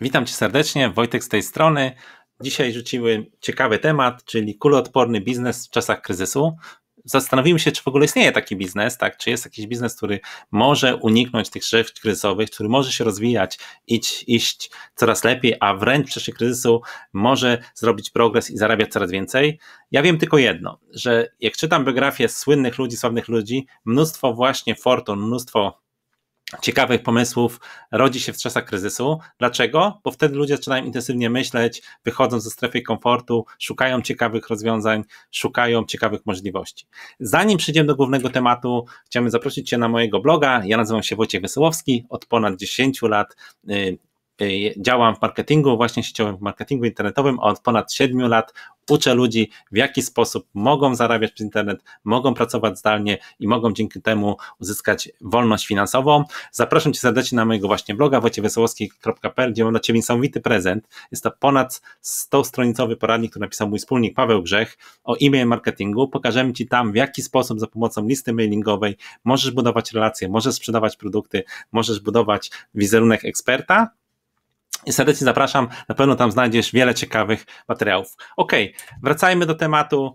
Witam Cię serdecznie, Wojtek z tej strony. Dzisiaj rzuciły ciekawy temat, czyli kuloodporny biznes w czasach kryzysu. Zastanowimy się, czy w ogóle istnieje taki biznes, tak? Czy jest jakiś biznes, który może uniknąć tych szyfr kryzysowych, który może się rozwijać, iść, iść coraz lepiej, a wręcz w czasie kryzysu może zrobić progres i zarabiać coraz więcej. Ja wiem tylko jedno, że jak czytam biografie słynnych ludzi, sławnych ludzi, mnóstwo właśnie fortun, mnóstwo ciekawych pomysłów rodzi się w czasach kryzysu. Dlaczego? Bo wtedy ludzie zaczynają intensywnie myśleć, wychodzą ze strefy komfortu, szukają ciekawych rozwiązań, szukają ciekawych możliwości. Zanim przejdziemy do głównego tematu, chciałbym zaprosić Cię na mojego bloga. Ja nazywam się Wojciech Wesołowski. Od ponad 10 lat y, y, działam w marketingu, właśnie sieciowym marketingu internetowym od ponad 7 lat uczę ludzi, w jaki sposób mogą zarabiać przez internet, mogą pracować zdalnie i mogą dzięki temu uzyskać wolność finansową. Zapraszam Cię serdecznie na mojego właśnie bloga wojciechwesołowski.pl, gdzie mam dla Ciebie niesamowity prezent. Jest to ponad 100-stronicowy poradnik, który napisał mój wspólnik Paweł Grzech o e-mail marketingu. Pokażemy Ci tam, w jaki sposób za pomocą listy mailingowej możesz budować relacje, możesz sprzedawać produkty, możesz budować wizerunek eksperta, i serdecznie zapraszam, na pewno tam znajdziesz wiele ciekawych materiałów. Ok, wracajmy do tematu.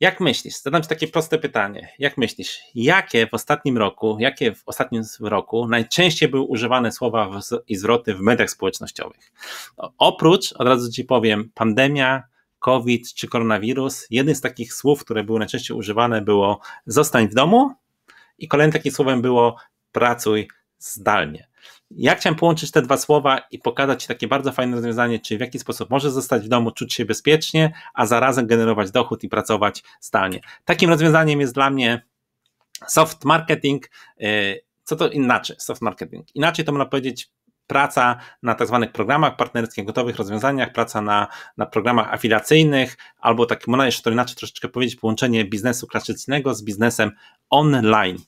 Jak myślisz? Zadam Ci takie proste pytanie. Jak myślisz, jakie w ostatnim roku, jakie w ostatnim roku najczęściej były używane słowa i zwroty w mediach społecznościowych? No, oprócz, od razu Ci powiem, pandemia, COVID czy koronawirus, jednym z takich słów, które były najczęściej używane było zostań w domu i kolejnym takim słowem było pracuj zdalnie ja chciałem połączyć te dwa słowa i pokazać Ci takie bardzo fajne rozwiązanie, czyli w jaki sposób możesz zostać w domu, czuć się bezpiecznie, a zarazem generować dochód i pracować stanie. Takim rozwiązaniem jest dla mnie soft marketing. Y, co to inaczej soft marketing? Inaczej to można powiedzieć praca na tak zwanych programach partnerskich, gotowych rozwiązaniach, praca na, na programach afiliacyjnych, albo tak, można jeszcze to inaczej troszeczkę powiedzieć, połączenie biznesu klasycznego z biznesem online.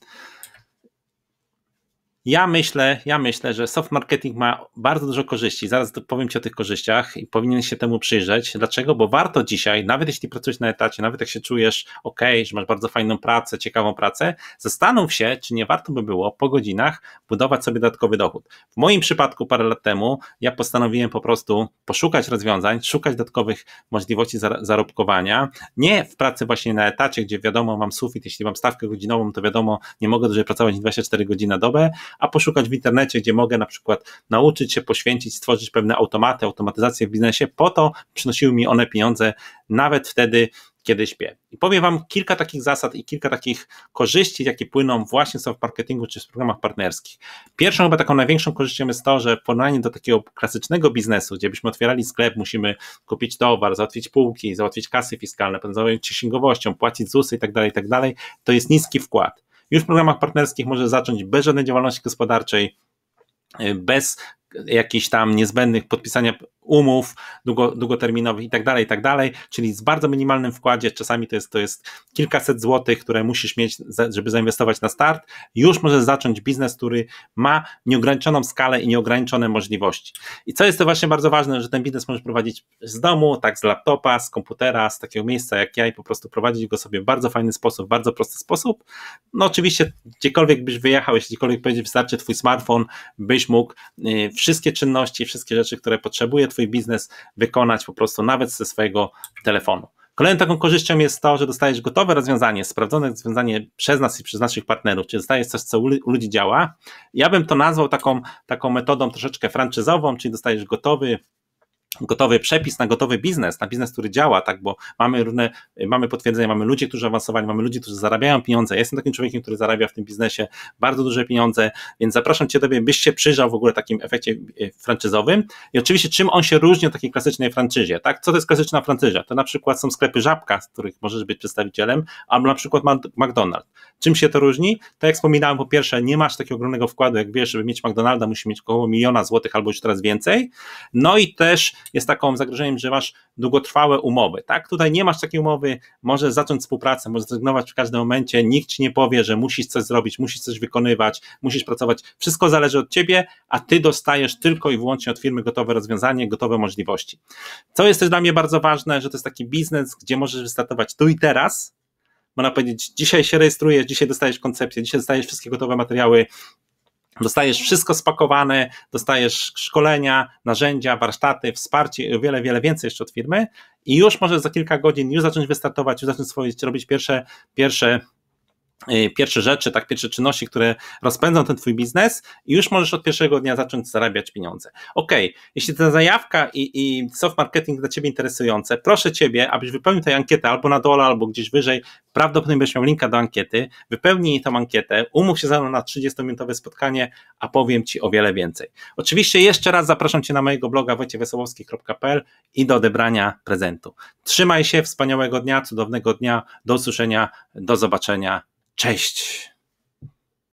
Ja myślę, ja myślę, że soft marketing ma bardzo dużo korzyści. Zaraz powiem Ci o tych korzyściach i powinien się temu przyjrzeć. Dlaczego? Bo warto dzisiaj, nawet jeśli pracujesz na etacie, nawet jak się czujesz ok, że masz bardzo fajną pracę, ciekawą pracę, zastanów się, czy nie warto by było po godzinach budować sobie dodatkowy dochód. W moim przypadku parę lat temu ja postanowiłem po prostu poszukać rozwiązań, szukać dodatkowych możliwości zarobkowania. Nie w pracy właśnie na etacie, gdzie wiadomo, mam sufit, jeśli mam stawkę godzinową, to wiadomo, nie mogę dłużej pracować niż 24 godziny na dobę, a poszukać w internecie, gdzie mogę na przykład nauczyć się, poświęcić, stworzyć pewne automaty, automatyzacje w biznesie, po to przynosiły mi one pieniądze nawet wtedy, kiedy śpię. I powiem Wam kilka takich zasad i kilka takich korzyści, jakie płyną właśnie z marketingu czy z programach partnerskich. Pierwszą chyba taką największą korzyścią jest to, że porównanie do takiego klasycznego biznesu, gdzie byśmy otwierali sklep, musimy kupić towar, załatwić półki, załatwić kasy fiskalne, zająć się księgowością, płacić ZUSy tak, tak dalej. to jest niski wkład już w programach partnerskich może zacząć bez żadnej działalności gospodarczej, y, bez jakichś tam niezbędnych podpisania umów długo, długoterminowych i tak dalej, i tak dalej, czyli z bardzo minimalnym wkładzie, czasami to jest, to jest kilkaset złotych, które musisz mieć, żeby zainwestować na start, już możesz zacząć biznes, który ma nieograniczoną skalę i nieograniczone możliwości. I co jest to właśnie bardzo ważne, że ten biznes możesz prowadzić z domu, tak z laptopa, z komputera, z takiego miejsca jak ja i po prostu prowadzić go sobie w bardzo fajny sposób, w bardzo prosty sposób. No oczywiście gdziekolwiek byś wyjechał, jeśli gdziekolwiek będzie wystarczy twój smartfon, byś mógł y, wszystkie czynności, wszystkie rzeczy, które potrzebuje swój biznes wykonać po prostu nawet ze swojego telefonu. Kolejną taką korzyścią jest to, że dostajesz gotowe rozwiązanie, sprawdzone rozwiązanie przez nas i przez naszych partnerów, czyli dostajesz coś, co u ludzi działa. Ja bym to nazwał taką, taką metodą troszeczkę franczyzową, czyli dostajesz gotowy gotowy przepis na gotowy biznes, na biznes, który działa, tak, bo mamy różne, mamy potwierdzenia, mamy ludzi, którzy awansowali, mamy ludzi, którzy zarabiają pieniądze. Ja jestem takim człowiekiem, który zarabia w tym biznesie bardzo duże pieniądze, więc zapraszam Cię, tobie, byś się przyjrzał w ogóle takim efekcie e, franczyzowym i oczywiście czym on się różni od takiej klasycznej franczyzie, tak? Co to jest klasyczna franczyza? To na przykład są sklepy Żabka, z których możesz być przedstawicielem, albo na przykład McDonald's. Czym się to różni? To jak wspominałem, po pierwsze, nie masz takiego ogromnego wkładu, jak wiesz, żeby mieć McDonalda, musi mieć około miliona złotych albo już teraz więcej, no i też jest taką zagrożeniem, że masz długotrwałe umowy. Tak, tutaj nie masz takiej umowy, możesz zacząć współpracę, możesz zrezygnować w każdym momencie, nikt ci nie powie, że musisz coś zrobić, musisz coś wykonywać, musisz pracować. Wszystko zależy od ciebie, a ty dostajesz tylko i wyłącznie od firmy gotowe rozwiązanie, gotowe możliwości. Co jest też dla mnie bardzo ważne, że to jest taki biznes, gdzie możesz wystartować tu i teraz, można powiedzieć, dzisiaj się rejestrujesz, dzisiaj dostajesz koncepcję, dzisiaj dostajesz wszystkie gotowe materiały, Dostajesz wszystko spakowane, dostajesz szkolenia, narzędzia, warsztaty, wsparcie, wiele, wiele więcej jeszcze od firmy i już możesz za kilka godzin już zacząć wystartować, już zacząć swoje, robić pierwsze, pierwsze Y, pierwsze rzeczy, tak pierwsze czynności, które rozpędzą ten twój biznes i już możesz od pierwszego dnia zacząć zarabiać pieniądze. Ok, jeśli ta zajawka i, i soft marketing dla ciebie interesujące, proszę ciebie, abyś wypełnił tę ankietę albo na dole, albo gdzieś wyżej, prawdopodobnie będziesz miał linka do ankiety, wypełnij tą ankietę, umów się ze mną na 30-minutowe spotkanie, a powiem ci o wiele więcej. Oczywiście jeszcze raz zapraszam cię na mojego bloga wojciechwesołowski.pl i do odebrania prezentu. Trzymaj się, wspaniałego dnia, cudownego dnia, do usłyszenia, do zobaczenia. Cześć!